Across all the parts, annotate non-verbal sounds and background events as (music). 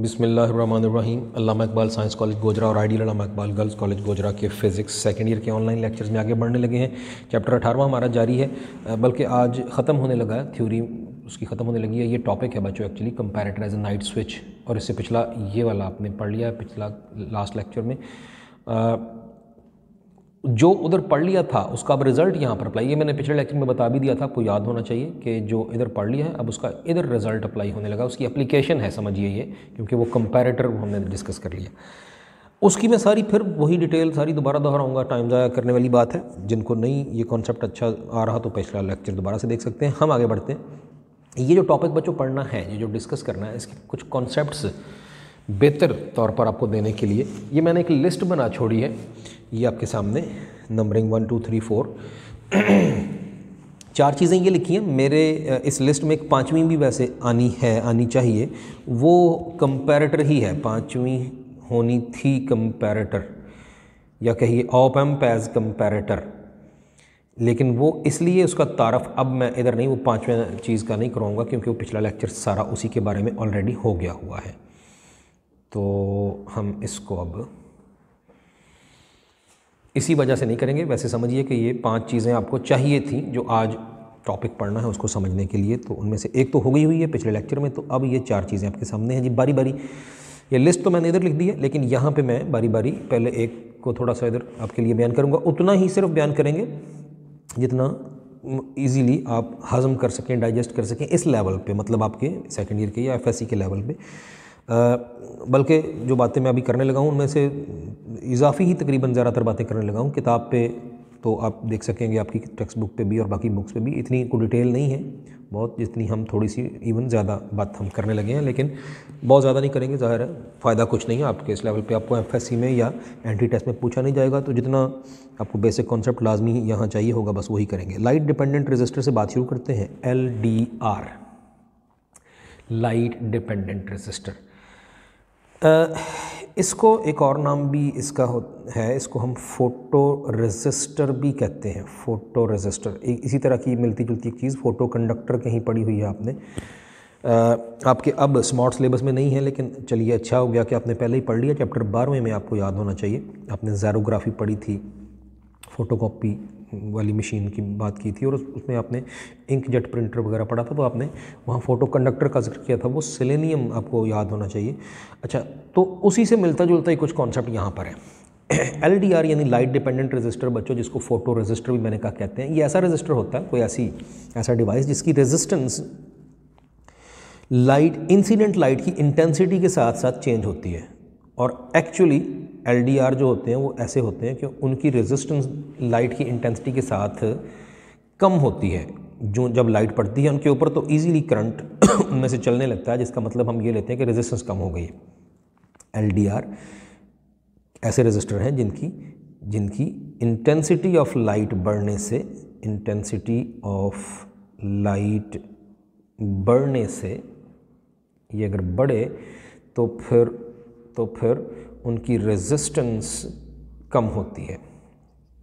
बिसमीम Allama Iqbal science college Gojra और ideal Allama Iqbal girls college Gojra के फ़िज़िक्स सेकेंड ईयर के ऑनलाइन लेक्चर्स में आगे बढ़ने लगे हैं चैप्टर अठारह हमारा जारी है बल्कि आज ख़त्म होने लगा है थ्योरी उसकी ख़त्म होने लगी है ये टॉपिक है बच्चों actually comparator as a night switch और इससे पिछला ये वाला आपने पढ़ लिया है पिछला लास्ट लेक्चर में आ, जो उधर पढ़ लिया था उसका अब रिज़ल्ट यहाँ पर अप्लाई ये मैंने पिछले लेक्चर में बता भी दिया था आपको याद होना चाहिए कि जो इधर पढ़ लिया है अब उसका इधर रिज़ल्ट अप्लाई होने लगा उसकी अप्लीकेशन है समझिए ये क्योंकि वो कंपैरेटर हमने डिस्कस कर लिया उसकी मैं सारी फिर वही डिटेल सारी दोबारा दोहराऊंगा टाइम ज़ाया करने वाली बात है जिनको नहीं ये कॉन्सेप्ट अच्छा आ रहा तो पिछला लेक्चर दोबारा से देख सकते हैं हम आगे बढ़ते हैं ये जो टॉपिक बच्चों पढ़ना है ये जो डिस्कस करना है इसके कुछ कॉन्सेप्ट्स बेहतर तौर पर आपको देने के लिए ये मैंने एक लिस्ट बना छोड़ी है ये आपके सामने numbering one two three four चार चीज़ें ये लिखी हैं मेरे इस लिस्ट में एक पाँचवीं भी वैसे आनी है आनी चाहिए वो कंपैरेटर ही है पाँचवीं होनी थी कंपैरेटर या कहिए ऑप एम्प एज कंपैरेटर लेकिन वो इसलिए उसका तारफ़ अब मैं इधर नहीं वो पाँचवें चीज़ का नहीं करूँगा क्योंकि वो पिछला लेक्चर सारा उसी के बारे में ऑलरेडी हो गया हुआ है तो हम इसको अब इसी वजह से नहीं करेंगे वैसे समझिए कि ये पांच चीज़ें आपको चाहिए थी जो आज टॉपिक पढ़ना है उसको समझने के लिए तो उनमें से एक तो हो गई हुई है पिछले लेक्चर में तो अब ये चार चीज़ें आपके सामने हैं जी बारी बारी ये लिस्ट तो मैंने इधर लिख दी है लेकिन यहाँ पे मैं बारी बारी पहले एक को थोड़ा सा इधर आपके लिए बयान करूँगा उतना ही सिर्फ बयान करेंगे जितना ईजीली आप हज़म कर सकें डाइजेस्ट कर सकें इस लेवल पर मतलब आपके सेकेंड ईयर के या एफ के लेवल पर बल्कि जो बातें मैं अभी करने लगा हूँ उनमें से इजाफी ही तकरीबन ज़्यादातर बातें करने लगा हूँ किताब पे तो आप देख सकेंगे आपकी टेक्स्ट बुक पे भी और बाकी बुक्स पे भी इतनी को डिटेल नहीं है बहुत जितनी हम थोड़ी सी इवन ज़्यादा बात हम करने लगे हैं लेकिन बहुत ज़्यादा नहीं करेंगे ज़ाहिर है फ़ायदा कुछ नहीं है आपके इस लेवल पे आपको एफ में या एंट्री टेस्ट में पूछा नहीं जाएगा तो जितना आपको बेसिक कॉन्सेप्ट लाजमी यहाँ चाहिए होगा बस वही करेंगे लाइट डिपेंडेंट रजिस्टर से बात शुरू करते हैं एल लाइट डिपेंडेंट रजिस्टर इसको एक और नाम भी इसका हो है इसको हम फोटो रजिस्टर भी कहते हैं फोटो रजिस्टर एक इसी तरह की मिलती जुलती चीज़ फ़ोटो कंडक्टर कहीं पड़ी हुई है आपने आ, आपके अब स्मार्ट सिलेबस में नहीं है लेकिन चलिए अच्छा हो गया कि आपने पहले ही पढ़ लिया चैप्टर बारहवें में आपको याद होना चाहिए आपने जैरोग्राफी पढ़ी थी फ़ोटोकॉपी वाली मशीन की बात की थी और उसमें आपने इंक जेट प्रिंटर वगैरह पढ़ा था तो आपने वहाँ फोटो कंडक्टर का जिक्र किया था वो सिलेनियम आपको याद होना चाहिए अच्छा तो उसी से मिलता जुलता ही कुछ कॉन्सेप्ट यहाँ पर है एल डी आर यानी लाइट डिपेंडेंट रजिस्टर बच्चों जिसको फोटो रजिस्टर भी मैंने कहा कहते हैं ये ऐसा रजिस्टर होता है कोई ऐसी ऐसा डिवाइस जिसकी रेजिस्टेंस लाइट इंसिडेंट लाइट की इंटेंसिटी के साथ साथ चेंज होती है और एक्चुअली एल जो होते हैं वो ऐसे होते हैं कि उनकी रेजिस्टेंस लाइट की इंटेंसिटी के साथ कम होती है जो जब लाइट पड़ती है उनके ऊपर तो ईजीली करंट (coughs) उनमें से चलने लगता है जिसका मतलब हम ये लेते हैं कि रेजिस्टेंस कम हो गई है एल ऐसे रजिस्टर हैं जिनकी जिनकी इंटेंसिटी ऑफ लाइट बढ़ने से इंटेंसिटी ऑफ लाइट बढ़ने से ये अगर बढ़े तो फिर तो फिर उनकी रेजिस्टेंस कम होती है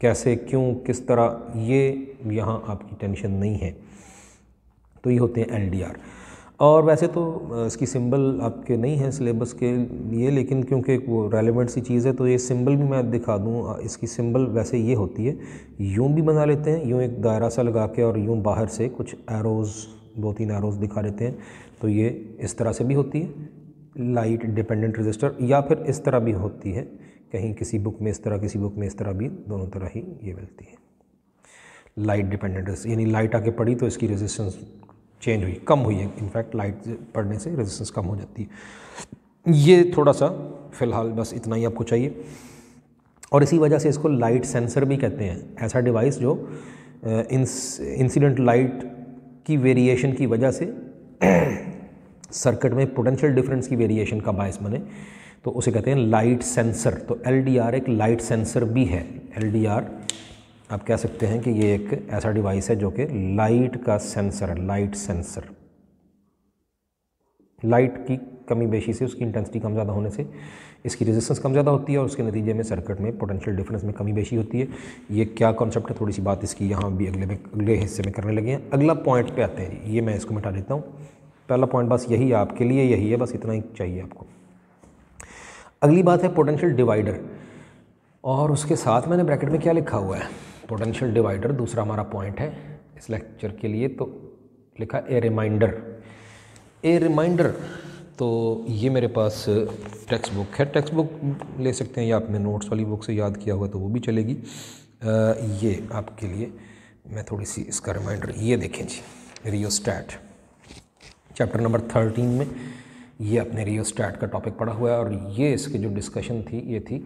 कैसे क्यों किस तरह ये यहाँ आपकी टेंशन नहीं है तो ये होते हैं एलडीआर और वैसे तो इसकी सिंबल आपके नहीं है सिलेबस के लिए लेकिन क्योंकि वो रेलिवेंट सी चीज़ है तो ये सिंबल भी मैं दिखा दूँ इसकी सिंबल वैसे ये होती है यूँ भी बना लेते हैं यूँ एक दायरा सा लगा के और यूँ बाहर से कुछ एरोज़ दो तीन एरोज़ दिखा देते हैं तो ये इस तरह से भी होती है लाइट डिपेंडेंट रजिस्टर या फिर इस तरह भी होती है कहीं किसी बुक में इस तरह किसी बुक में इस तरह भी दोनों तरह ही ये मिलती है लाइट डिपेंडेंट यानी लाइट आके पड़ी तो इसकी रेजिस्टेंस चेंज हुई कम हुई है इनफैक्ट लाइट पड़ने से रेजिस्टेंस कम हो जाती है ये थोड़ा सा फ़िलहाल बस इतना ही आपको चाहिए और इसी वजह से इसको लाइट सेंसर भी कहते हैं ऐसा डिवाइस जो इंसिडेंट लाइट की वेरिएशन की वजह से सर्किट में पोटेंशियल डिफरेंस की वेरिएशन का बायस बने तो उसे कहते हैं लाइट सेंसर तो एल एक लाइट सेंसर भी है एल आप कह सकते हैं कि ये एक ऐसा डिवाइस है जो कि लाइट का सेंसर है लाइट सेंसर लाइट की कमी बेशी से उसकी इंटेंसिटी कम ज़्यादा होने से इसकी रेजिस्टेंस कम ज़्यादा होती है और उसके नतीजे में सर्किट में पोटेंशियल डिफरेंस में कमी बेशी होती है ये क्या कॉन्सेप्ट है थोड़ी सी बात इसकी यहाँ भी अगले में अगले हिस्से में करने लगे हैं अगला पॉइंट पे आते हैं ये मैं इसको मिटा देता हूँ पहला पॉइंट बस यही है आपके लिए यही है बस इतना ही चाहिए आपको अगली बात है पोटेंशियल डिवाइडर और उसके साथ मैंने ब्रैकेट में क्या लिखा हुआ है पोटेंशियल डिवाइडर दूसरा हमारा पॉइंट है इस लेक्चर के लिए तो लिखा ए रिमाइंडर ए रिमाइंडर तो ये मेरे पास टेक्स्ट बुक है टेक्स्ट बुक ले सकते हैं या आपने नोट्स वाली बुक से याद किया हुआ तो वो भी चलेगी आ, ये आपके लिए मैं थोड़ी सी इसका रिमाइंडर ये देखें जी रियोस्टैट चैप्टर नंबर थर्टीन में ये अपने रियो स्टैट का टॉपिक पड़ा हुआ है और ये इसकी जो डिस्कशन थी ये थी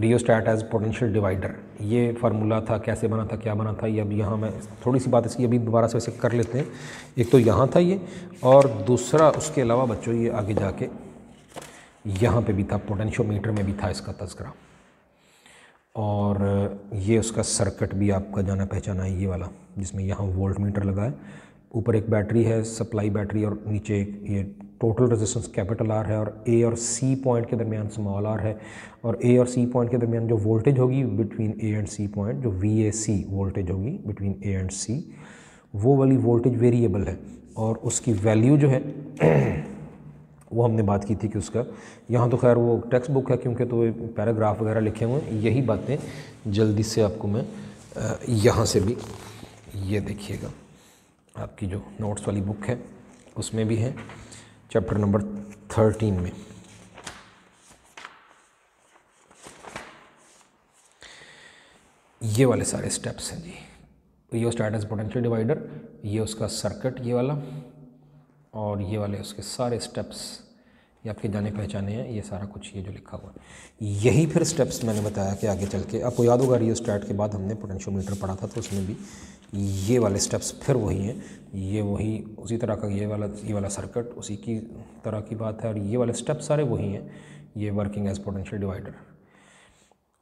rheostat as potential divider ये फार्मूला था कैसे बना था क्या बना था ये अब यहाँ मैं थोड़ी सी बात इसकी अभी दोबारा से वैसे कर लेते हैं एक तो यहाँ था ये और दूसरा उसके अलावा बच्चों ये आगे जाके यहाँ पे भी था पोटेंशियोमीटर में भी था इसका तस्करा और ये उसका सर्किट भी आपका जाना पहचाना है ये वाला जिसमें यहाँ वोल्ट मीटर लगा है ऊपर एक बैटरी है सप्लाई बैटरी और नीचे एक ये टोटल रेजिस्टेंस कैपिटल आर है और ए और सी पॉइंट के दरमियान स्मॉल आर है और ए और सी पॉइंट के दरमियान जो वोल्टेज होगी between A and C point जो वी ए सी वोल्टेज होगी बिटवीन ए एंड सी वो वाली वोल्टेज वेरिएबल है और उसकी वैल्यू जो है वो हमने बात की थी कि उसका यहाँ तो खैर वो टेक्स्ट बुक है क्योंकि तो पैराग्राफ वगैरह लिखे हुए हैं यही बातें जल्दी से आपको मैं यहाँ से भी ये देखिएगा आपकी जो नोट्स वाली बुक है उसमें भी है चैप्टर नंबर थर्टीन में ये वाले सारे स्टेप्स हैं जी ये स्टार्ट एज पोटेंशियल डिवाइडर ये उसका सर्किट ये वाला और ये वाले उसके सारे स्टेप्स ये आपके जाने पहचाने हैं ये सारा कुछ ये जो लिखा हुआ है यही फिर स्टेप्स मैंने बताया कि आगे चल के आपको याद होगा रियो स्टार्ट के बाद हमने पोटेंशियोमीटर पढ़ा था तो उसमें भी ये वाले स्टेप्स फिर वही हैं ये वही उसी तरह का ये वाला ये वाला सर्किट उसी की तरह की बात है और ये वाले स्टेप सारे वही हैं ये वर्किंग एज पोटेंशियल डिवाइडर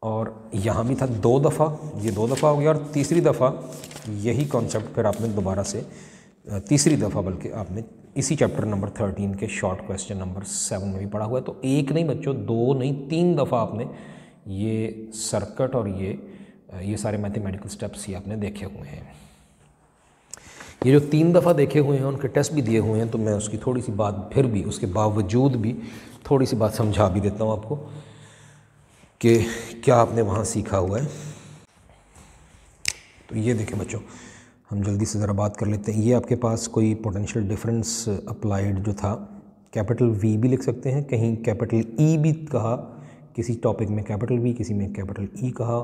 और यहाँ भी था दो दफ़ा ये दो दफ़ा हो गया और तीसरी दफ़ा यही कॉन्सेप्ट फिर आपने दोबारा से तीसरी दफ़ा बल्कि आपने इसी चैप्टर नंबर थर्टीन के शॉर्ट क्वेश्चन नंबर सेवन में भी पढ़ा हुआ है तो एक नहीं बच्चों दो नहीं तीन दफ़ा आपने ये सर्कट और ये ये सारे मैथमेटिकल स्टेप्स ही आपने देखे हुए हैं ये जो तीन दफ़ा देखे हुए हैं उनके टेस्ट भी दिए हुए हैं तो मैं उसकी थोड़ी सी बात फिर भी उसके बावजूद भी थोड़ी सी बात समझा भी देता हूँ आपको कि क्या आपने वहाँ सीखा हुआ है तो ये देखें बच्चों हम जल्दी से ज़रा बात कर लेते हैं ये आपके पास कोई पोटेंशियल डिफरेंस अप्लाइड जो था कैपिटल वी भी लिख सकते हैं कहीं कैपिटल ई e भी कहा किसी टॉपिक में कैपिटल वी किसी में कैपिटल ई e कहा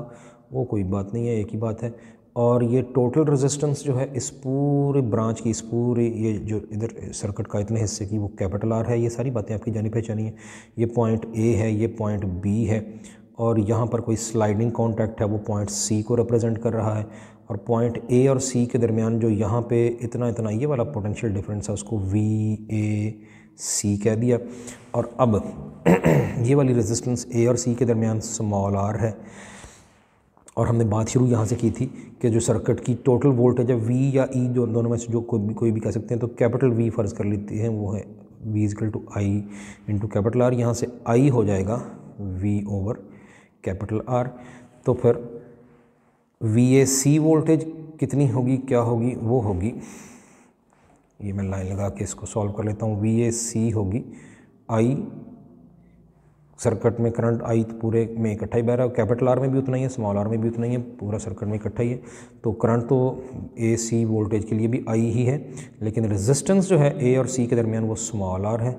वो कोई बात नहीं है एक ही बात है और ये टोटल रेजिस्टेंस जो है इस पूरे ब्रांच की इस पूरे ये जो इधर सर्किट का इतने हिस्से की वो कैपिटल आर है ये सारी बातें आपकी जानी पहचानी है ये पॉइंट ए है ये पॉइंट बी है और यहाँ पर कोई स्लाइडिंग कॉन्टैक्ट है वो पॉइंट सी को रिप्रेजेंट कर रहा है और पॉइंट ए और सी के दरमियान जो यहाँ पे इतना इतना ये वाला पोटेंशियल डिफरेंस है उसको वी ए सी कह दिया और अब (clears throat) ये वाली रेजिस्टेंस ए और सी के दरमियान स्मॉल आर है और हमने बात शुरू यहाँ से की थी कि जो सर्किट की टोटल वोल्टेज है वी या ई e, जो दोनों में से जो कोई भी कोई भी कह सकते हैं तो कैपिटल वी फ़र्ज़ कर लेते हैं वो है V equal to I into capital R यहाँ से आई हो जाएगा वी ओवर कैपिटल आर तो फिर वी ए सी वोल्टेज कितनी होगी क्या होगी वो होगी ये मैं लाइन लगा के इसको सॉल्व कर लेता हूँ वी ए सी होगी आई सर्किट में करंट आई तो पूरे में इकट्ठा ही बह रहा है कैपिटल आर में भी उतना ही है स्मॉल आर में भी उतना ही है पूरा सर्किट में इकट्ठा ही है तो करंट तो ए सी वोल्टेज के लिए भी आई ही है लेकिन रेजिस्टेंस जो है ए और सी के दरमियान वो स्मॉल आर है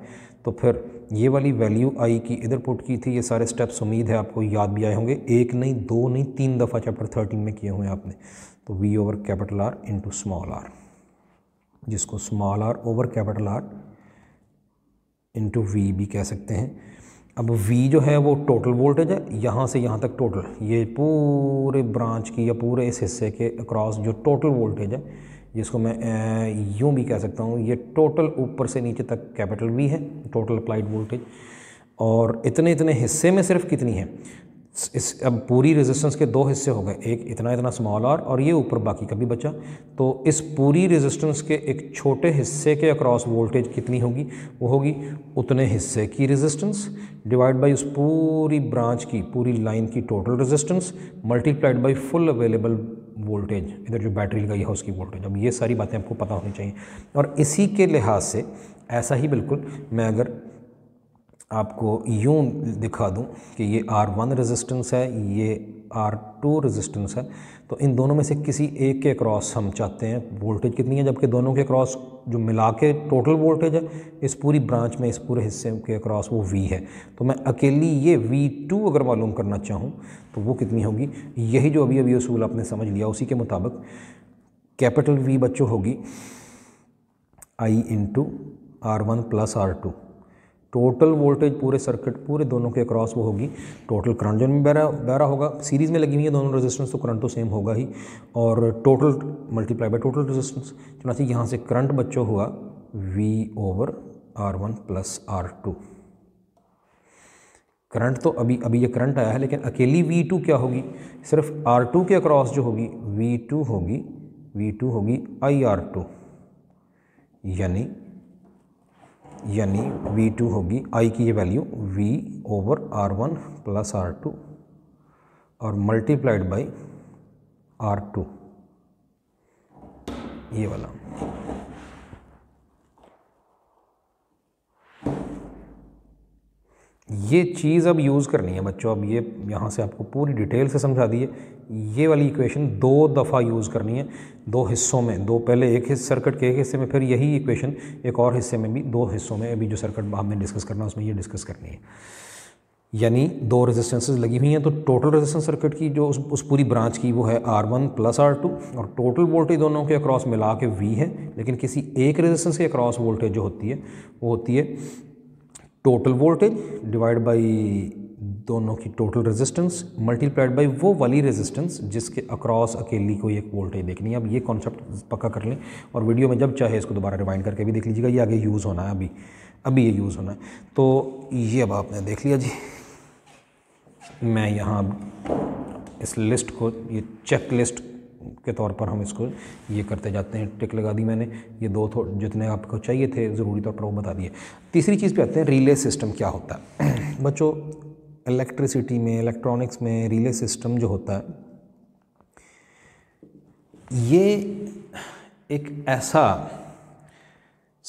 तो फिर ये वाली वैल्यू आई की इधर पुट की थी ये सारे स्टेप्स उम्मीद है आपको याद भी आए होंगे एक नहीं दो नहीं तीन दफ़ा चैप्टर थर्टीन में किए हुए हैं आपने तो V over capital R into small r जिसको small r over capital R into V भी कह सकते हैं अब V जो है वो टोटल वोल्टेज है यहाँ से यहाँ तक टोटल ये पूरे ब्रांच की या पूरे इस हिस्से के अक्रॉस जो टोटल वोल्टेज है जिसको मैं यूँ भी कह सकता हूँ ये टोटल ऊपर से नीचे तक कैपिटल V है टोटल अप्लाइड वोल्टेज और इतने इतने हिस्से में सिर्फ कितनी है इस अब पूरी रेजिस्टेंस के दो हिस्से हो गए एक इतना इतना स्मॉल आर और ये ऊपर बाकी का भी बचा तो इस पूरी रेजिस्टेंस के एक छोटे हिस्से के अक्रॉस वोल्टेज कितनी होगी वो होगी उतने हिस्से की रेजिस्टेंस डिवाइड बाई उस पूरी ब्रांच की पूरी लाइन की total resistance multiplied by full available voltage इधर जो बैटरी लगाई है उसकी वोल्टेज अब ये सारी बातें आपको पता होनी चाहिए और इसी के लिहाज से ऐसा ही बिल्कुल मैं अगर आपको यूँ दिखा दूँ कि ये आर वन रेजिस्टेंस है ये आर टू रजिस्टेंस है तो इन दोनों में से किसी एक के क्रॉस हम चाहते हैं वोल्टेज कितनी है जबकि दोनों के क्रॉस जो मिला के टोटल वोल्टेज है इस पूरी ब्रांच में इस पूरे हिस्से के क्रॉस वो V है तो मैं अकेली ये V2 अगर मालूम करना चाहूँ तो वो कितनी होगी यही जो अभी अभी असूल आपने समझ लिया उसी के मुताबिक कैपिटल V बच्चों होगी I into R one plus R two total voltage पूरे सर्किट पूरे दोनों के अक्रॉस वो होगी टोटल करंट जो भी बहरा बहरा होगा सीरीज़ में लगी हुई है दोनों रेजिस्टेंस तो करंट तो सेम होगा ही और total multiply by total resistance चुनाची यहाँ से करंट बच्चों हुआ V over R one plus R two current तो अभी अभी ये करंट आया है लेकिन अकेली वी टू क्या होगी सिर्फ आर टू के अक्रॉस जो होगी वी टू होगी वी टू होगी आई आर टू यानी यानी वी टू होगी आई की ये value V over R one plus R two और मल्टीप्लाइड बाई आर टू ये वाला ये चीज़ अब यूज़ करनी है बच्चों अब ये यहाँ से आपको पूरी डिटेल से समझा दिए ये वाली इक्वेशन दो दफ़ा यूज़ करनी है दो हिस्सों में दो पहले एक हिस्से सर्किट के एक हिस्से में फिर यही इक्वेशन एक और हिस्से में भी दो हिस्सों में अभी जो सर्किट हमने डिस्कस करना है उसमें ये डिस्कस करनी है यानी दो रेजिस्टेंसेस लगी हुई हैं तो टोटल रेजिस्टेंस सर्किट की जो उस, उस पूरी ब्रांच की वो है R one plus R two और टोटल वोल्टेज दोनों के अक्रॉस मिला के वी है लेकिन किसी एक रेजिस्टेंस के अक्रॉस वोल्टेज जो होती है वो होती है टोटल वोल्टेज डिवाइड बाई दोनों की टोटल रेजिस्टेंस मल्टीप्लाइड बाई वो वाली रेजिस्टेंस जिसके अक्रॉस अकेली कोई एक वोल्टेज देखनी है अब ये कॉन्सेप्ट पक्का कर लें और वीडियो में जब चाहे इसको दोबारा रिवाइंड करके भी देख लीजिएगा ये आगे यूज़ होना है अभी अभी ये यूज़ होना है तो ये अब आपने देख लिया जी मैं यहाँ इस लिस्ट को ये चेक लिस्ट के तौर पर हम इसको ये करते जाते हैं टिक लगा दी मैंने ये दो जितने आपको चाहिए थे ज़रूरी तौर पर वो बता दिए तीसरी चीज़ पे आते हैं रिले सिस्टम क्या होता है (clears throat) बच्चों इलेक्ट्रिसिटी में इलेक्ट्रॉनिक्स में रिले सिस्टम जो होता है ये एक ऐसा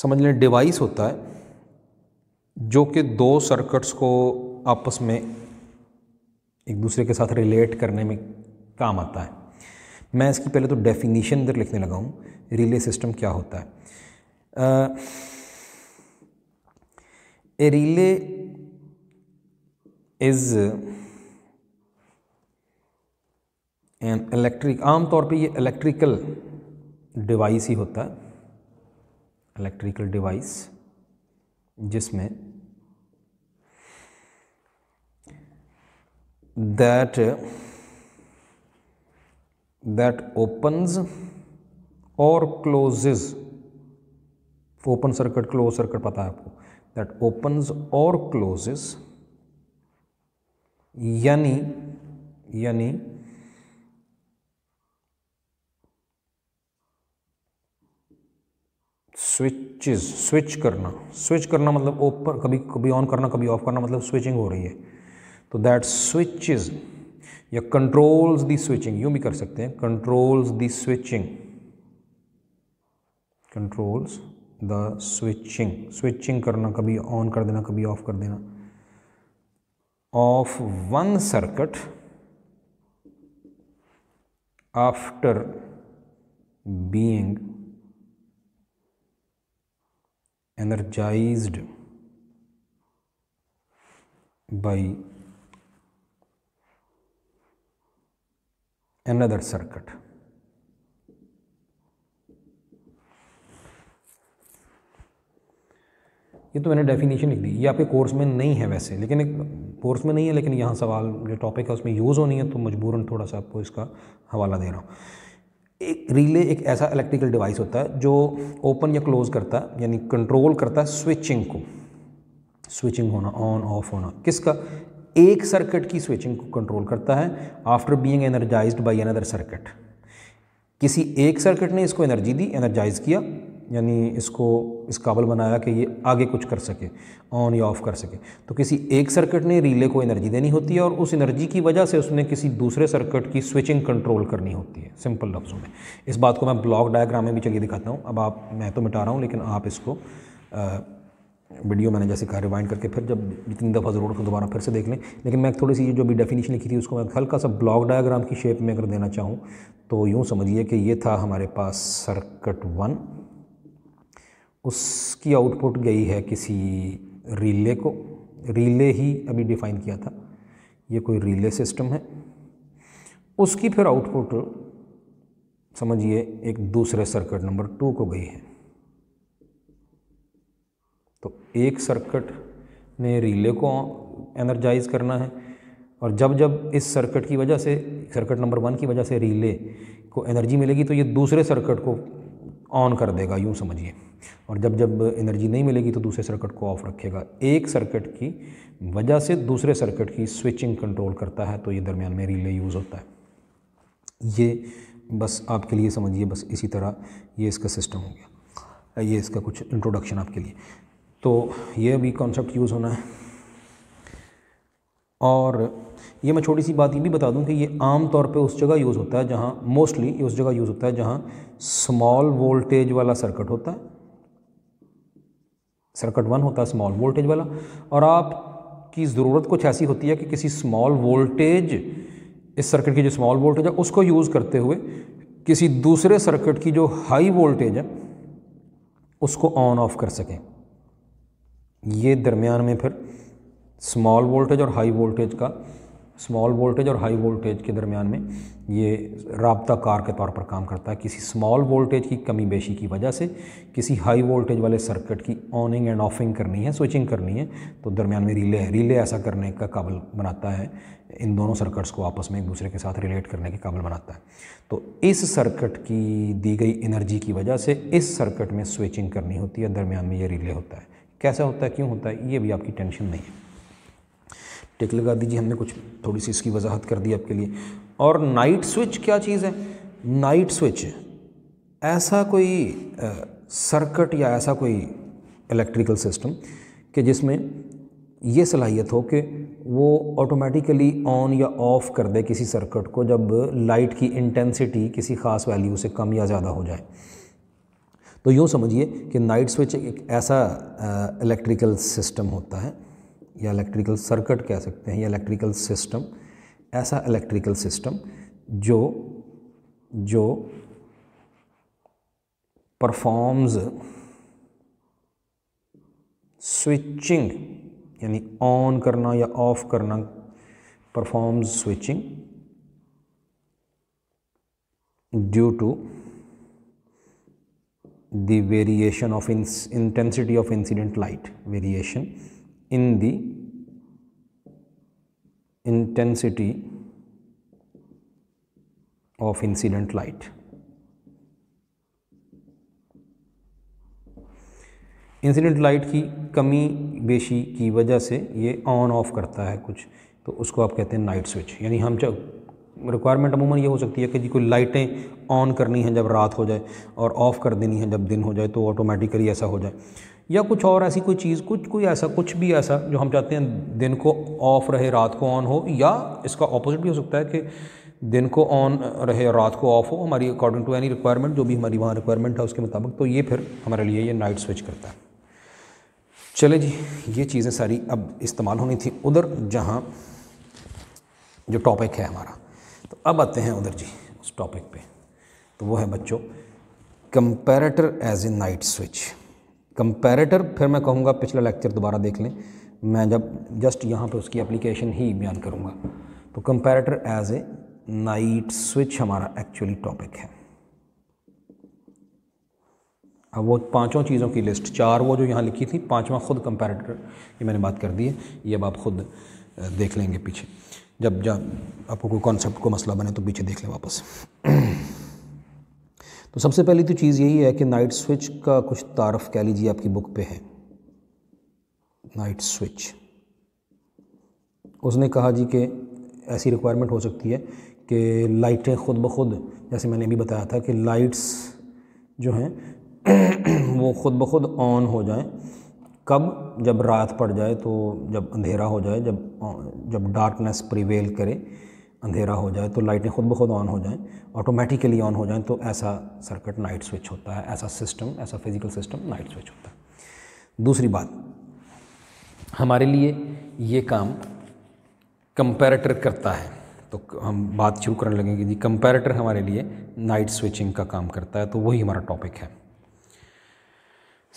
समझ लें डिवाइस होता है जो कि दो सर्किट्स को आपस में एक दूसरे के साथ रिलेट करने में काम आता है मैं इसकी पहले तो डेफिनेशन इधर लिखने लगा हूँ रिले सिस्टम क्या होता है a relay is an electric आम तौर पे ये इलेक्ट्रिकल डिवाइस ही होता है इलेक्ट्रिकल डिवाइस जिसमें दैट दैट ओपन्स और closes open circuit close circuit पता है आपको दैट ओपन्स और क्लोजेज़ यानी यानी स्विचेस स्विच करना स्विच करना मतलब ओपन कभी कभी ऑन करना कभी ऑफ करना मतलब स्विचिंग हो रही है तो दैट स्विचेस या कंट्रोल्स दी स्विचिंग यूं भी कर सकते हैं controls the switching controls the switching switching करना कभी ऑन कर देना कभी ऑफ कर देना of one circuit after being energized by another circuit. ये तो मैंने डेफिनेशन लिख दी ये आपके कोर्स में नहीं है वैसे लेकिन एक कोर्स में नहीं है लेकिन यहाँ सवाल जो टॉपिक है उसमें यूज़ होनी है तो मजबूरन थोड़ा सा आपको इसका हवाला दे रहा हूँ एक रिले एक ऐसा इलेक्ट्रिकल डिवाइस होता है जो ओपन या क्लोज़ करता है यानी कंट्रोल करता है स्विचिंग को स्विचिंग होना ऑन ऑफ होना किसका एक सर्किट की स्विचिंग को कंट्रोल करता है after being energized by another circuit किसी एक सर्किट ने इसको एनर्जी दी एनर्जाइज किया यानी इसको इस काबल बनाया कि ये आगे कुछ कर सके ऑन या ऑफ़ कर सके तो किसी एक सर्किट ने रिले को एनर्जी देनी होती है और उस एनर्जी की वजह से उसने किसी दूसरे सर्किट की स्विचिंग कंट्रोल करनी होती है सिंपल लफ्ज़ों में इस बात को मैं ब्लॉक डायग्राम में भी चलिए दिखाता हूँ अब आप मैं तो मिटा रहा हूँ लेकिन आप इसको आ, वीडियो मैंने जैसे कहा रिवाइंड करके फिर जब जितनी दफ़ा ज़रूरत हो दोबारा फिर से देख लें लेकिन मैं थोड़ी सी जो भी डेफिनेशन लिखी थी उसको मैं हल्का सा ब्लॉक डायग्राम की शेप में अगर देना चाहूँ तो यूँ समझिए कि ये था हमारे पास सर्किट वन उसकी आउटपुट गई है किसी रिले को रिले ही अभी डिफ़ाइन किया था ये कोई रिले सिस्टम है उसकी फिर आउटपुट समझिए एक दूसरे सर्किट नंबर टू को गई है तो एक सर्किट ने रिले को एनर्जाइज करना है और जब जब इस सर्किट की वजह से सर्किट नंबर वन की वजह से रिले को एनर्जी मिलेगी तो ये दूसरे सर्किट को ऑन कर देगा यूँ समझिए और जब जब एनर्जी नहीं मिलेगी तो दूसरे सर्किट को ऑफ रखेगा एक सर्किट की वजह से दूसरे सर्किट की स्विचिंग कंट्रोल करता है तो ये दरमियान में रिले यूज़ होता है ये बस आपके लिए समझिए बस इसी तरह ये इसका सिस्टम हो गया ये इसका कुछ इंट्रोडक्शन आपके लिए तो ये भी कॉन्सेप्ट यूज़ होना है और ये मैं छोटी सी बात ये भी बता दूं कि ये आम तौर पे उस जगह यूज़ होता है जहाँ मोस्टली उस जगह यूज़ होता है जहाँ स्मॉल वोल्टेज वाला सर्किट होता है सर्किट वन होता है स्मॉल वोल्टेज वाला और आपकी ज़रूरत कुछ ऐसी होती है कि किसी स्मॉल वोल्टेज इस सर्किट की जो स्मॉल वोल्टेज है उसको यूज़ करते हुए किसी दूसरे सर्किट की जो हाई वोल्टेज है उसको ऑन ऑफ कर सकें ये दरमियान में फिर स्मॉल वोल्टेज और हाई वोल्टेज का स्मॉल वोल्टेज और हाई वोल्टेज के दरमियान में ये रबता कार के तौर पर काम करता है किसी स्मॉल वोल्टेज की कमी बेशी की वजह से किसी हाई वोल्टेज वाले सर्किट की ऑनिंग एंड ऑफिंग करनी है स्विचिंग करनी है तो दरमियान में रिले रिले ऐसा करने का काबिल बनाता है इन दोनों सर्किट्स को आपस में एक दूसरे के साथ रिलेट करने के काबिल बनाता है तो इस सर्किट की दी गई एनर्जी की वजह से इस सर्किट में स्विचिंग करनी होती है दरमियान में ये रिले होता है कैसा होता है क्यों होता है ये भी आपकी टेंशन नहीं है टिक लगा दीजिए हमने कुछ थोड़ी सी इसकी वजाहत कर दी आपके लिए और नाइट स्विच क्या चीज़ है नाइट स्विच ऐसा कोई सर्किट या ऐसा कोई इलेक्ट्रिकल सिस्टम कि जिसमें ये सलाहियत हो कि वो ऑटोमेटिकली ऑन या ऑफ़ कर दे किसी सर्किट को जब लाइट की इंटेंसिटी किसी ख़ास वैल्यू से कम या ज़्यादा हो जाए तो यूँ समझिए कि नाइट स्विच एक ऐसा इलेक्ट्रिकल सिस्टम होता है या इलेक्ट्रिकल सर्किट कह सकते हैं या इलेक्ट्रिकल सिस्टम ऐसा इलेक्ट्रिकल सिस्टम जो जो परफॉर्म्स स्विचिंग यानी ऑन करना या ऑफ करना performs switching due to the variation of intensity of incident light variation in the intensity of incident light. Incident light की कमी बेशी की वजह से ये ऑन ऑफ करता है कुछ तो उसको आप कहते हैं नाइट स्विच यानी हम जब रिक्वायरमेंट अमूमन ये हो सकती है कि जी कोई लाइटें ऑन करनी हैं जब रात हो जाए और ऑफ़ कर देनी है जब दिन हो जाए तो ऑटोमेटिकली ऐसा हो जाए या कुछ और ऐसी कोई चीज़ कुछ कोई ऐसा कुछ भी ऐसा जो हम चाहते हैं दिन को ऑफ रहे रात को ऑन हो या इसका ऑपोजिट भी हो सकता है कि दिन को ऑन रहे रात को ऑफ हो हमारी अकॉर्डिंग टू एनी रिक्वायरमेंट जो भी हमारी वहाँ रिक्वायरमेंट है उसके मुताबिक तो ये फिर हमारे लिए ये नाइट स्विच करता है चले जी ये चीज़ें सारी अब इस्तेमाल होनी थी उधर जहाँ जो टॉपिक है हमारा तो अब आते हैं उधर जी उस टॉपिक पे तो वो है बच्चों comparator as a night switch comparator फिर मैं कहूँगा पिछला लेक्चर दोबारा देख लें मैं जब जस्ट यहाँ पे उसकी एप्लीकेशन ही बयान करूँगा तो comparator as a night switch हमारा एक्चुअली टॉपिक है अब वो पांचों चीज़ों की लिस्ट चार वो जो यहाँ लिखी थी पांचवा खुद कंपैरेटर ये मैंने बात कर दी है ये अब आप खुद देख लेंगे पीछे जब जब आपको कोई कॉन्सेप्ट को मसला बने तो पीछे देख लें वापस तो सबसे पहली तो चीज़ यही है कि नाइट स्विच का कुछ तारफ़ कह लीजिए आपकी बुक पे है नाइट स्विच उसने कहा जी कि ऐसी रिक्वायरमेंट हो सकती है कि लाइटें खुद ब खुद जैसे मैंने भी बताया था कि लाइट्स जो हैं (clears throat) वो खुद ब खुद ऑन हो जाएं कब जब रात पड़ जाए तो जब अंधेरा हो जाए जब जब डार्कनेस प्रिवेल करे अंधेरा हो जाए तो लाइटें खुद ब खुद ऑन हो जाएं ऑटोमेटिकली ऑन हो जाएं तो ऐसा सर्किट नाइट स्विच होता है ऐसा सिस्टम ऐसा फिज़िकल सिस्टम नाइट स्विच होता है दूसरी बात हमारे लिए ये काम कंपैरेटर करता है तो हम बात शुरू करने लगेंगे जी कंपैरेटर हमारे लिए नाइट स्विचिंग का काम करता है तो वही हमारा टॉपिक है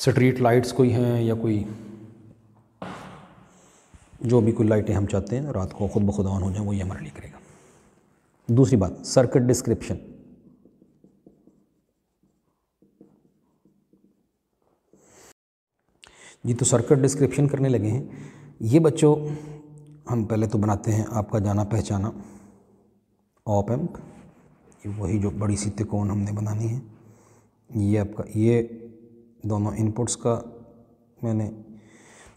स्ट्रीट लाइट्स कोई हैं या कोई जो भी कोई लाइटें हम चाहते हैं रात को खुद ब खुद ऑन हो जाए वही हमारे लिए करेगा दूसरी बात सर्किट डिस्क्रिप्शन जी तो सर्किट डिस्क्रिप्शन करने लगे हैं ये बच्चों हम पहले तो बनाते हैं आपका जाना पहचाना ऑप एम्प ये वही जो बड़ी सी त्रिकोण हमने बनानी है ये आपका ये दोनों इनपुट्स का मैंने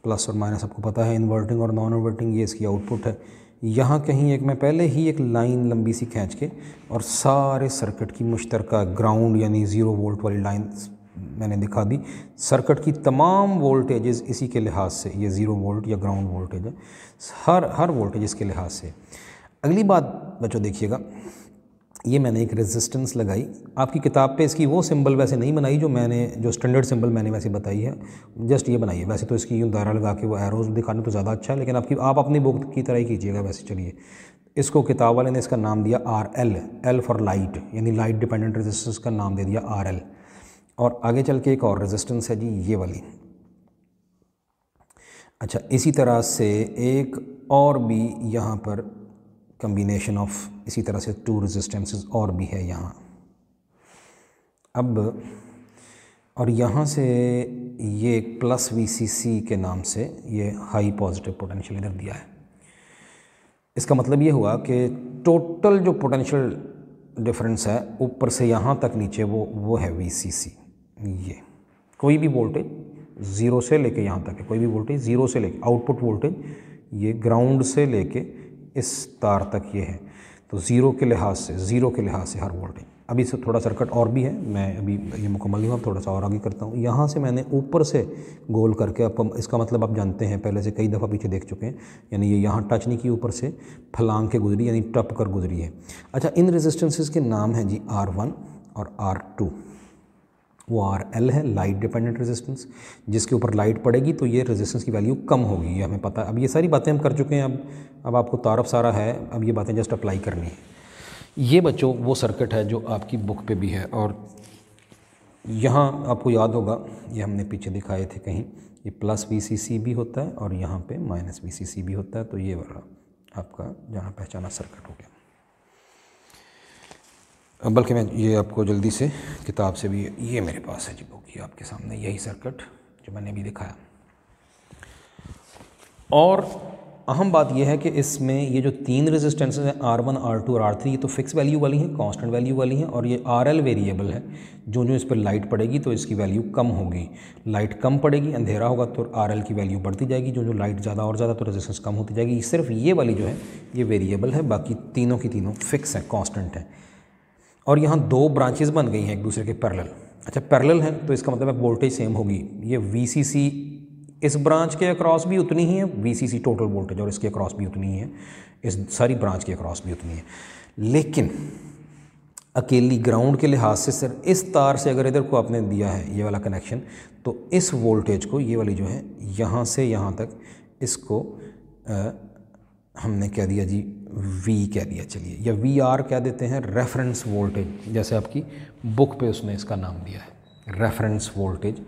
प्लस और माइनस आपको पता है इन्वर्टिंग और नॉन इन्वर्टिंग ये इसकी आउटपुट है यहाँ कहीं एक मैं पहले ही एक लाइन लंबी सी खींच के और सारे सर्किट की मुश्तरक ग्राउंड यानी ज़ीरो वोल्ट वाली लाइन मैंने दिखा दी सर्किट की तमाम वोल्टेजेस इसी के लिहाज से ये ज़ीरो वोल्ट या ग्राउंड वोल्टेज है हर हर वोल्टेज इसके लिहाज से अगली बात बच्चों देखिएगा ये मैंने एक रेजिस्टेंस लगाई आपकी किताब पे इसकी वो सिंबल वैसे नहीं बनाई जो मैंने जो स्टैंडर्ड सिंबल मैंने वैसे बताई है जस्ट ये बनाई है वैसे तो इसकी यूँ दायरा लगा के वो एरोज़ दिखाने तो ज़्यादा अच्छा है लेकिन आपकी आप अपनी बुक की तरह ही कीजिएगा वैसे चलिए इसको किताब वाले ने इसका नाम दिया R L L for light यानी लाइट डिपेंडेंट रेजिस्टेंस का नाम दे दिया आर एल और आगे चल के एक और रेजिस्टेंस है जी ये वाली अच्छा इसी तरह से एक और भी यहाँ पर कम्बिनेशन ऑफ इसी तरह से टू रेजिस्टेंसेस और भी है यहाँ अब और यहाँ से ये एक प्लस वीसीसी के नाम से ये हाई पॉजिटिव पोटेंशियल इधर दिया है इसका मतलब ये हुआ कि टोटल जो पोटेंशियल डिफरेंस है ऊपर से यहाँ तक नीचे वो वो है वीसीसी ये कोई भी वोल्टेज ज़ीरो से लेके यहाँ तक है कोई भी वोल्टेज ज़ीरो से लेके आउटपुट वोल्टेज ये ग्राउंड से लेके इस तार तक ये है तो ज़ीरो के लिहाज से ज़ीरो के लिहाज से हर वोल्टेज अभी से थोड़ा सर्कट और भी है मैं अभी ये मुकम्मल नहीं हुआ थोड़ा सा और आगे करता हूँ यहाँ से मैंने ऊपर से गोल करके अब इसका मतलब आप जानते हैं पहले से कई दफ़ा पीछे देख चुके हैं यानी ये यहाँ टच नहीं की ऊपर से फलांग के गुजरी यानी टप कर गुजरी है अच्छा इन रेजिस्टेंसेस के नाम हैं जी आर वन और आर टू वो आर एल है लाइट डिपेंडेंट रेजिस्टेंस जिसके ऊपर लाइट पड़ेगी तो ये रेजिस्टेंस की वैल्यू कम होगी ये हमें पता है अब ये सारी बातें हम कर चुके हैं अब अब आपको तारफ सारा है अब ये बातें जस्ट अप्लाई करनी है ये बच्चों वो सर्किट है जो आपकी बुक पे भी है और यहाँ आपको याद होगा ये हमने पीछे दिखाए थे कहीं ये प्लस वी भी होता है और यहाँ पर माइनस वी भी होता है तो ये वाला आपका जाना पहचाना सर्किट हो गया बल्कि मैं ये आपको जल्दी से किताब से भी ये मेरे पास है जी बुक ये आपके सामने यही सर्किट जो मैंने भी दिखाया और अहम बात यह है कि इसमें ये जो तीन रेजिस्टेंसेज हैं आर वन आर टू और आर थ्री ये तो फिक्स वैल्यू वाली हैं कांस्टेंट वैल्यू वाली हैं और ये आर एल वेरिएबल है जो जो इस पर लाइट पड़ेगी तो इसकी वैल्यू कम होगी लाइट कम पड़ेगी अंधेरा होगा तो आर एल की वैल्यू बढ़ती जाएगी जो जो लाइट ज़्यादा और ज़्यादा तो रेजिस्टेंस कम होती जाएगी सिर्फ ये वाली जो है ये वेरिएबल है बाकी तीनों की तीनों फिक्स हैं कॉन्स्टेंट हैं और यहाँ दो ब्रांचेज़ बन गई हैं एक दूसरे के पैरेलल अच्छा पैरेलल हैं तो इसका मतलब वोल्टेज सेम होगी ये वीसीसी इस ब्रांच के अक्रॉस भी उतनी ही है वीसीसी टोटल वोल्टेज और इसके अक्रॉस भी उतनी ही है इस सारी ब्रांच के अक्रॉस भी उतनी है लेकिन अकेली ग्राउंड के लिहाज से सिर्फ इस तार से अगर इधर को आपने दिया है ये वाला कनेक्शन तो इस वोल्टेज को ये वाली जो है यहाँ से यहाँ तक इसको आ, हमने कह दिया जी वी कह दिया चलिए या वी आर कह देते हैं रेफरेंस वोल्टेज जैसे आपकी बुक पे उसने इसका नाम दिया है रेफरेंस वोल्टेज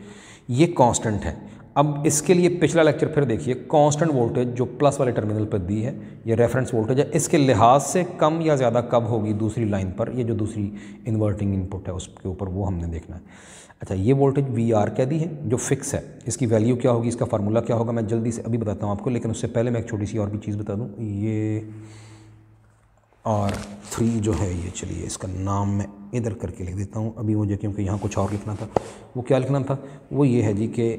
ये कांस्टेंट है अब इसके लिए पिछला लेक्चर फिर देखिए कांस्टेंट वोल्टेज जो प्लस वाले टर्मिनल पर दी है ये रेफरेंस वोल्टेज है इसके लिहाज से कम या ज़्यादा कब होगी दूसरी लाइन पर ये जो दूसरी इन्वर्टिंग इनपुट है उसके ऊपर वो हमने देखना है अच्छा ये वोल्टेज वी आर कह दी है जो फिक्स है इसकी वैल्यू क्या होगी इसका फार्मूला क्या होगा मैं जल्दी से अभी बताता हूँ आपको लेकिन उससे पहले मैं एक छोटी सी और भी चीज़ बता दूँ ये और थ्री जो है ये चलिए इसका नाम मैं इधर करके लिख देता हूँ अभी मुझे क्योंकि यहाँ कुछ और लिखना था वो क्या लिखना था वो ये है जी कि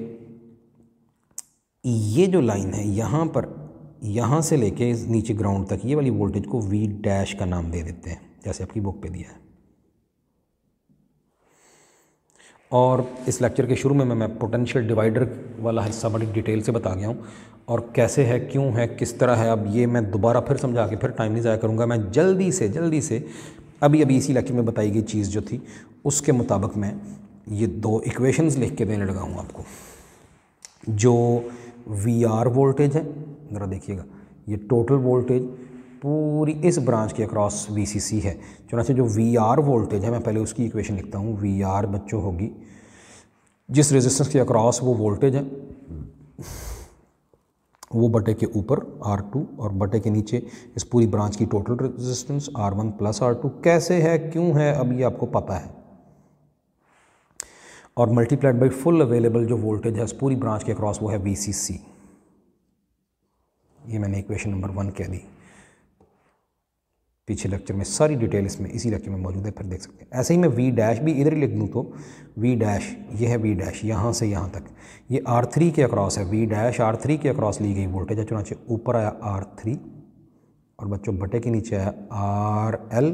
ये जो लाइन है यहाँ पर यहाँ से लेके नीचे ग्राउंड तक ये वाली वोल्टेज को वी डैश का नाम दे देते हैं जैसे आपकी बुक पे दिया है और इस लेक्चर के शुरू में मैं, मैं पोटेंशियल डिवाइडर वाला हिस्सा बड़ी डिटेल से बता गया हूँ और कैसे है क्यों है किस तरह है अब ये मैं दोबारा फिर समझा के फिर टाइम नहीं ज़ाया करूँगा मैं जल्दी से जल्दी से अभी अभी इसी लेक्चर में बताई गई चीज़ जो थी उसके मुताबिक मैं ये दो इक्वेशंस लिख के देने लगा हूँ आपको जो वी आर वोल्टेज है ज़रा देखिएगा ये टोटल वोल्टेज पूरी इस ब्रांच के अक्रॉस वी सी सी है चुनाचे जो वी आर वोल्टेज है मैं पहले उसकी इक्वेशन लिखता हूँ वी आर बच्चों होगी जिस रेजिस्टेंस के अक्रॉस वो वोल्टेज है वो बटे के ऊपर R2 और बटे के नीचे इस पूरी ब्रांच की total resistance R1 plus are कैसे है क्यों है अब ये आपको पता है और मल्टीप्लाइड बाई फुल अवेलेबल जो वोल्टेज है इस पूरी ब्रांच के अक्रॉस वो है वी ये मैंने इक्वेशन नंबर वन कह दी पीछे लेक्चर में सारी डिटेल इसमें इसी लेक्चर में मौजूद है फिर देख सकते हैं ऐसे ही मैं वी डैश भी इधर ही लिख दूँ तो वी डैश ये है वी डैश यहाँ से यहाँ तक ये आर थ्री के अक्रॉस है वी डैश आर थ्री के अक्रॉस ली गई वोल्टेज है चुनाचे ऊपर आया आर थ्री और बच्चों बटे के नीचे आया R L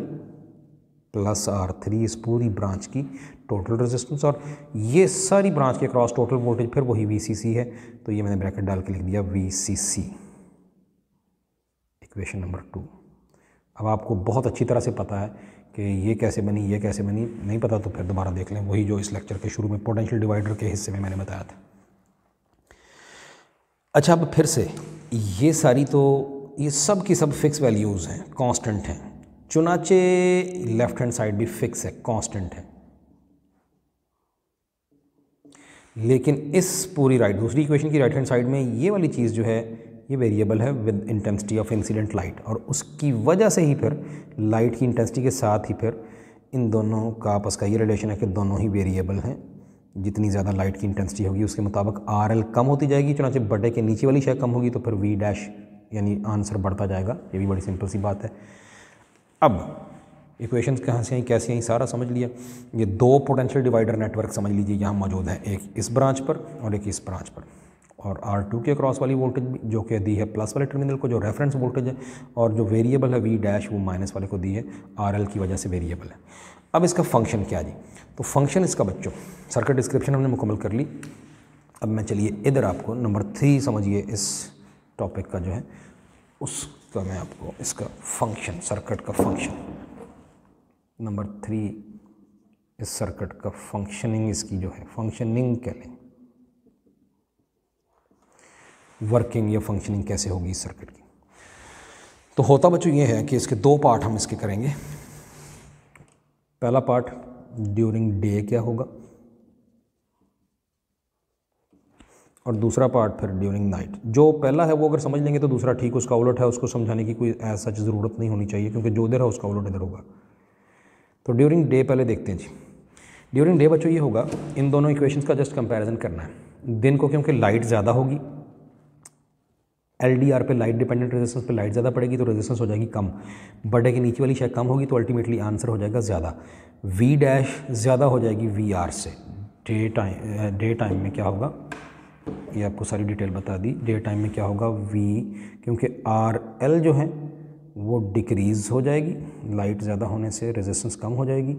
plus R three इस पूरी ब्रांच की टोटल रेजिस्टेंस और ये सारी ब्रांच के अक्रॉस टोटल वोल्टेज फिर वही वी सी सी है तो ये मैंने ब्रैकेट डाल के लिख दिया V C C equation number two अब आपको बहुत अच्छी तरह से पता है कि ये कैसे बनी ये कैसे बनी नहीं पता तो फिर दोबारा देख लें वही जो इस लेक्चर के शुरू में पोटेंशियल डिवाइडर के हिस्से में मैंने बताया था अच्छा अब फिर से ये सारी तो ये सब की सब फिक्स वैल्यूज़ हैं कांस्टेंट हैं चुनाचे लेफ़्ट हैंड साइड भी फिक्स है कांस्टेंट है लेकिन इस पूरी राइट दूसरी इक्वेशन की राइट हैंड साइड में ये वाली चीज़ जो है ये वेरिएबल है with intensity of incident light और उसकी वजह से ही फिर लाइट की इंटेंसिटी के साथ ही फिर इन दोनों का आपस का ये रिलेशन है कि दोनों ही वेरिएबल हैं जितनी ज़्यादा लाइट की इंटेंसिटी होगी उसके मुताबिक आर एल कम होती जाएगी चुनाचे बटे के नीचे वाली शय कम होगी तो फिर वी डैश यानी आंसर बढ़ता जाएगा ये भी बड़ी सिंपल सी बात है अब इक्वेशन कहाँ से आई कैसे आई सारा समझ लिया ये दो पोटेंशियल डिवाइडर नेटवर्क समझ लीजिए यहाँ मौजूद है एक इस ब्रांच पर और एक इस ब्रांच पर और R2 के क्रॉस वाली वोल्टेज जो कि दी है प्लस वाले टर्मिनल को जो रेफरेंस वोल्टेज है और जो वेरिएबल है वी डैश वो माइनस वाले को दी है आर की वजह से वेरिएबल है अब इसका फंक्शन क्या जी तो फंक्शन इसका बच्चों सर्किट डिस्क्रिप्शन हमने मुकम्मल कर ली अब मैं चलिए इधर आपको नंबर थ्री समझिए इस टॉपिक का जो है उसका मैं आपको इसका फंक्शन सर्कट का फंक्शन नंबर थ्री इस सर्किट का फंक्शनिंग इसकी जो है फंक्शनिंग कह लें वर्किंग या फंक्शनिंग कैसे होगी इस सर्किट की तो होता बच्चों ये है कि इसके दो पार्ट हम इसके करेंगे पहला पार्ट ड्यूरिंग डे क्या होगा और दूसरा पार्ट फिर ड्यूरिंग नाइट जो पहला है वो अगर समझ लेंगे तो दूसरा ठीक उसका उलट है उसको समझाने की कोई ऐसा सच ज़रूरत नहीं होनी चाहिए क्योंकि जो इधर है उसका उलट इधर होगा तो ड्यूरिंग डे पहले देखते हैं जी ड्यूरिंग डे बच्चों ये होगा इन दोनों इक्वेशंस का जस्ट कंपैरिजन करना है दिन को क्योंकि लाइट ज़्यादा होगी एल डी आर पे लाइट डिपेंडेंट रेजिस्टेंस पे लाइट ज़्यादा पड़ेगी तो रेजिस्टेंस हो जाएगी कम बड़े के नीचे वाली शायद कम होगी तो अल्टीमेटली आंसर हो जाएगा ज़्यादा वी डैश ज़्यादा हो जाएगी वी आर से डे टाइम डे टाइम में क्या होगा ये आपको सारी डिटेल बता दी डे टाइम में क्या होगा वी क्योंकि आर एल जो है वो डिक्रीज़ हो जाएगी लाइट ज़्यादा होने से रेजिस्टेंस कम हो जाएगी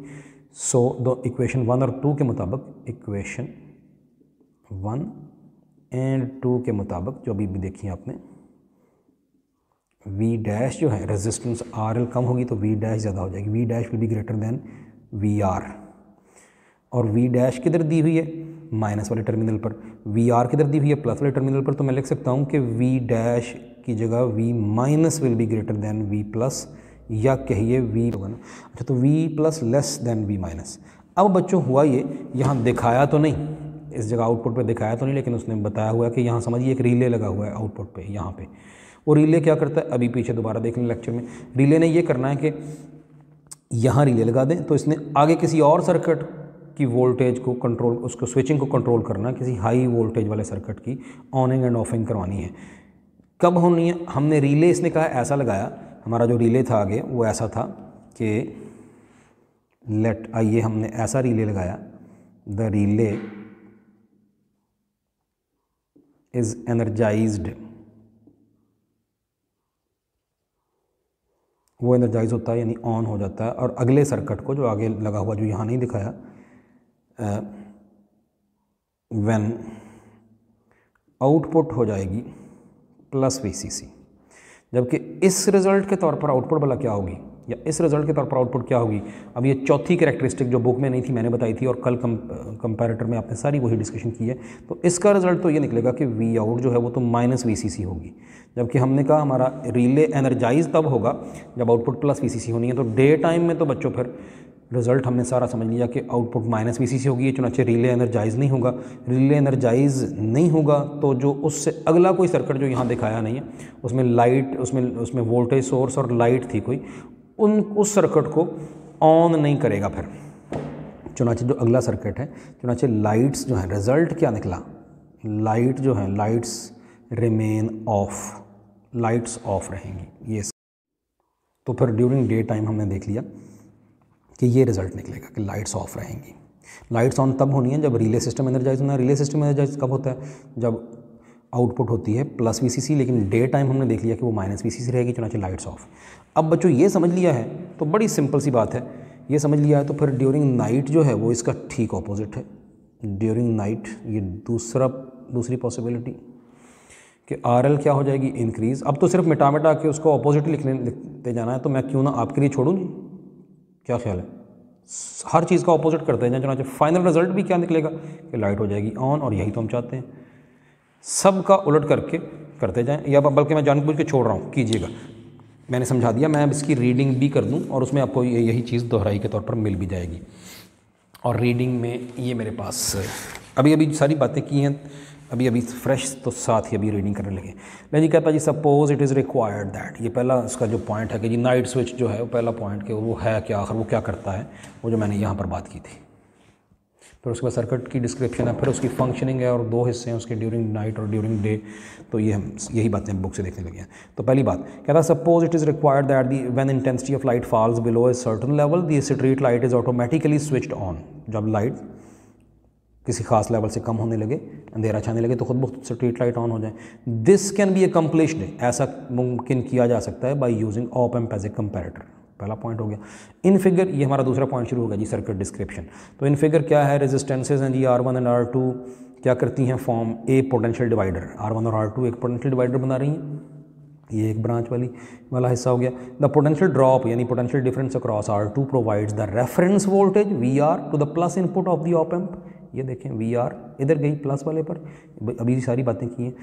सो दो इक्वेशन वन और टू के मुताबिक इक्वेशन वन एंड टू के मुताबिक जो अभी भी देखी आपने वी डैश जो है रेजिस्टेंस आर एल कम होगी तो वी डैश ज़्यादा हो जाएगी V dash will be greater than V R और वी डैश किधर दी हुई है माइनस वाले टर्मिनल पर वी आर किधर दी हुई है प्लस वाले टर्मिनल पर तो मैं लिख सकता हूँ कि वी डैश की जगह V minus will be greater than V plus या कहिए वी होगा ना अच्छा तो V plus less than V minus अब बच्चों हुआ ये यहाँ दिखाया तो नहीं इस जगह आउटपुट पे दिखाया तो नहीं लेकिन उसने बताया हुआ है कि यहाँ समझिए एक रिले लगा हुआ है आउटपुट पे यहाँ पे और रिले क्या करता है अभी पीछे दोबारा देख लें लेक्चर में रिले ने ये करना है कि यहाँ रिले लगा दें तो इसने आगे किसी और सर्किट की वोल्टेज को कंट्रोल उसको स्विचिंग को कंट्रोल करना किसी हाई वोल्टेज वाले सर्किट की ऑनिंग एंड ऑफिंग करवानी है कब होनी है हमने रिले इसने कहा ऐसा लगाया हमारा जो रिले था आगे वो ऐसा था कि लेट आइए हमने ऐसा रिले लगाया द रिले इज़ एनर्जाइज्ड वो एनर्जाइज होता है यानी ऑन हो जाता है और अगले सर्किट को जो आगे लगा हुआ जो यहाँ नहीं दिखाया व्हेन आउटपुट हो जाएगी प्लस वीसीसी जबकि इस रिज़ल्ट के तौर पर आउटपुट भला क्या होगी या इस रिजल्ट के तौर पर आउटपुट क्या होगी अब ये चौथी करेक्टरिस्टिक जो बुक में नहीं थी मैंने बताई थी और कल कम कंपैरेटर में आपने सारी वही डिस्कशन की है तो इसका रिजल्ट तो ये निकलेगा कि वी आउट जो है वो तो माइनस वी सी सी होगी जबकि हमने कहा हमारा रिले एनर्जाइज तब होगा जब output plus V C C होनी है तो डे टाइम में तो बच्चों फिर रिजल्ट हमने सारा समझ लिया कि output minus V C C होगी ये चुनाचे रिले एनर्जाइज नहीं होगा रिले एनर्जाइज नहीं होगा तो जो उससे अगला कोई सर्किट जो यहाँ दिखाया नहीं है उसमें लाइट उसमें उसमें वोल्टेज सोर्स और लाइट थी कोई उन उस सर्किट को ऑन नहीं करेगा फिर चुनाचे जो अगला सर्किट है चुनाचे लाइट्स जो है रिजल्ट क्या निकला लाइट जो है lights remain off lights off रहेंगी ये तो फिर ड्यूरिंग डे टाइम हमने देख लिया कि ये रिजल्ट निकलेगा कि लाइट्स ऑफ रहेंगी लाइट्स ऑन तब होनी है जब रिले सिस्टम एनर्जाइज होना है रिले सिस्टम एनर्जाइज कब होता है जब आउटपुट होती है प्लस वी लेकिन डे टाइम हमने देख लिया कि वो माइनस वी रहेगी चुनाचे लाइट्स ऑफ अब बच्चों ये समझ लिया है तो बड़ी सिंपल सी बात है ये समझ लिया है तो फिर ड्यूरिंग नाइट जो है वो इसका ठीक ऑपोजिट है ड्यूरिंग नाइट ये दूसरा दूसरी पॉसिबिलिटी कि आर एल क्या हो जाएगी इंक्रीज़ अब तो सिर्फ मिटा मिटा के उसको अपोजिट लिखने लिखते जाना है तो मैं क्यों ना आपके लिए छोड़ूँ क्या ख्याल है हर चीज़ का अपोजिट करते हैं चुनाचे फाइनल रिजल्ट भी क्या निकलेगा कि लाइट हो जाएगी ऑन और यही तो हम चाहते हैं सब का उलट करके करते जाएं या बल्कि मैं जानबूझ के छोड़ रहा हूँ कीजिएगा मैंने समझा दिया मैं अब इसकी रीडिंग भी कर दूँ और उसमें आपको यही चीज़ दोहराई के तौर पर मिल भी जाएगी और रीडिंग में ये मेरे पास अभी अभी सारी बातें की हैं अभी अभी फ्रेश तो साथ ही अभी रीडिंग करने लगे मैं जी कहता जी suppose it is required that ये पहला उसका जो पॉइंट है कि जी नाइट स्विच जो है वो पहला पॉइंट कि वो है क्या आखिर वो क्या करता है वो जो मैंने यहाँ पर बात की थी फिर उसके बाद सर्किट की डिस्क्रिप्शन है फिर उसकी फंक्शनिंग है और दो हिस्से हैं उसके ड्यूरिंग नाइट और ड्यूरिंग डे तो ये हम यही बातें बुक से देखने लगे हैं तो पहली बात कहता suppose it is required that the when intensity of light falls below a certain level the street light is automatically switched on जब लाइट किसी खास लेवल से कम होने लगे अंधेरा छाने लगे तो खुद बहुत स्ट्रीट लाइट ऑन हो जाए this can be accomplished ऐसा मुमकिन किया जा सकता है by using op amp as a comparator पहला पॉइंट हो गया इन फिगर ये हमारा दूसरा पॉइंट शुरू होगा जी सर्किट डिस्क्रिप्शन तो इन फिगर क्या है रेजिस्टेंसेज हैं जी R one and R two क्या करती हैं form a potential divider R one और आर टू एक पोटेंशियल डिवाइडर बना रही हैं ये एक ब्रांच वाली वाला हिस्सा हो गया द पोटेंशियल ड्रॉप यानी potential difference across R two provides the reference voltage V R two the plus input of the op amp ये देखें वी आर इधर गई प्लस वाले पर अभी सारी बातें की हैं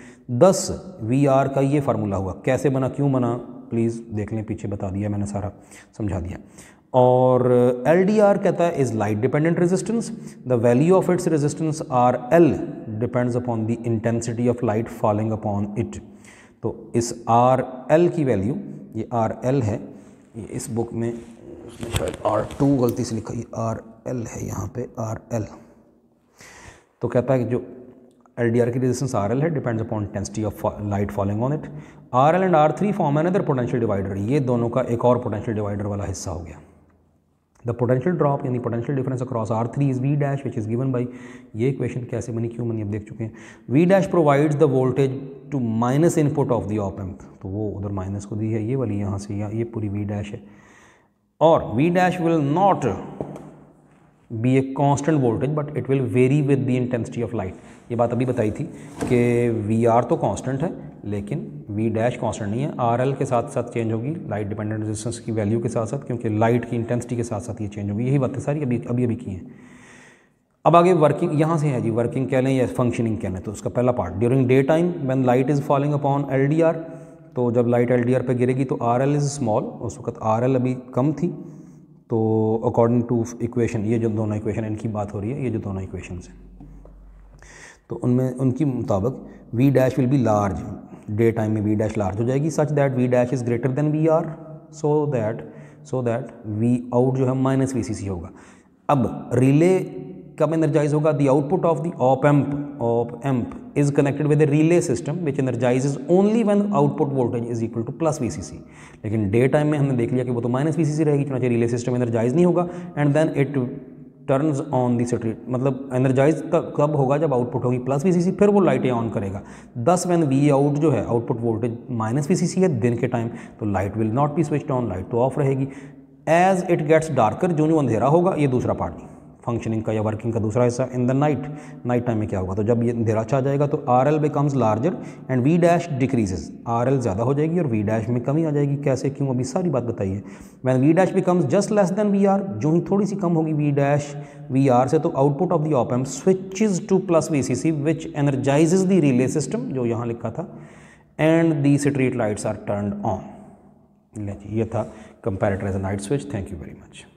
दस वी आर का ये फार्मूला हुआ कैसे बना क्यों बना प्लीज़ देख लें पीछे बता दिया मैंने सारा समझा दिया और एल डी आर कहता है is light dependent resistance the value of its resistance R L depends upon the intensity of light falling upon it तो इस आर एल की वैल्यू ये आर एल है ये इस बुक में शायद आर टू गलती से लिखा ये आर एल है यहाँ पे आर एल तो कहता है कि जो LDR की resistance RL है depends light intensity on it R L and RL three R3 an another potential divider ये दोनों का एक और पोटेंशियल डिवाइडर वाला हिस्सा हो गया द पोटेंशियल ड्रॉप यानी potential difference across R three is V dash which is given by ये क्वेश्चन कैसे बनी क्यों बनी अब देख चुके हैं V dash provides the voltage to minus input of the op amp तो वो उधर माइनस को दी है ये वाली यहाँ से यहाँ ये पूरी वी डैश है और V dash will not be a constant voltage but it will vary with the intensity of light ये बात अभी बताई थी कि वी आर तो कांस्टेंट है लेकिन वी डैश कांस्टेंट नहीं है आर एल के साथ साथ चेंज होगी लाइट डिपेंडेंट रेजिस्टेंस की वैल्यू के साथ साथ क्योंकि लाइट की इंटेंसिटी के साथ साथ ये चेंज होगी यही बातें सारी अभी अभी अभी की हैं अब आगे वर्किंग यहाँ से है जी वर्किंग कह लें या फंक्शनिंग कह लें तो उसका पहला part during day time when light is falling upon L D R तो जब लाइट एल डी आर पर गिरेगी तो आर एल इज़ स्मॉल उस वक्त आर एल अभी कम थी तो अकॉर्डिंग टू इक्वेशन ये जो दोनों इक्वेशन इनकी बात हो रही है ये जो दोनों इक्वेशन हैं तो उनमें उनके मुताबिक V dash will be large day time में वी डैश लार्ज हो जाएगी such that V dash is greater than V R so that so that V out जो है माइनस वी सी सी होगा अब रिले कब एनर्जाइज होगा the output of the op amp op amp is connected with relay system which energize is only when output voltage is equal to plus V लेकिन day time में हमने देख लिया कि वो तो माइनस वी सी सी रहेगी चुनाचे रिले सिस्टम एनर्जाइज नहीं होगा and then it turns on the street मतलब एनर्जाइज कब होगा जब आउटपुट होगी प्लस वी फिर वो लाइटें ऑन करेगा दस वैन वी आउट जो है आउटपुट वोल्टेज माइनस वी है दिन के टाइम तो light will not be switch on light तो ऑफ रहेगी एज इट गेट्स डार्कर जो जो अंधेरा होगा ये दूसरा पार्ट नहीं फंक्शनिंग का या वर्किंग का दूसरा हिस्सा in the night night time में क्या होगा तो जब ये अंधेरा छा जाएगा तो R L becomes larger and V dash decreases R L ज़्यादा हो जाएगी और वी डैश में कमी आ जाएगी कैसे क्यों अभी सारी बात बताइए when V dash becomes just less than V R जो ही थोड़ी सी कम होगी वी डैश वी आर से तो output of the op amp switches to plus V C C which energize the relay system जो यहाँ लिखा था and the street lights are turn on ले जी ये था comparator as a night switch thank you very much